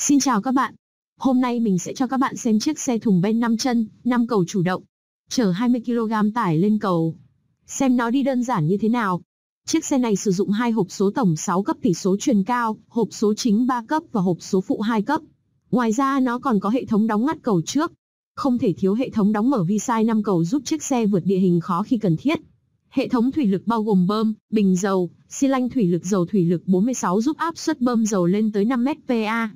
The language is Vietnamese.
Xin chào các bạn. Hôm nay mình sẽ cho các bạn xem chiếc xe thùng bên 5 chân, 5 cầu chủ động, chở 20 kg tải lên cầu. Xem nó đi đơn giản như thế nào. Chiếc xe này sử dụng hai hộp số tổng 6 cấp tỷ số truyền cao, hộp số chính 3 cấp và hộp số phụ 2 cấp. Ngoài ra nó còn có hệ thống đóng ngắt cầu trước. Không thể thiếu hệ thống đóng mở vi sai 5 cầu giúp chiếc xe vượt địa hình khó khi cần thiết. Hệ thống thủy lực bao gồm bơm, bình dầu, xi lanh thủy lực dầu thủy lực 46 giúp áp suất bơm dầu lên tới 5 MPa.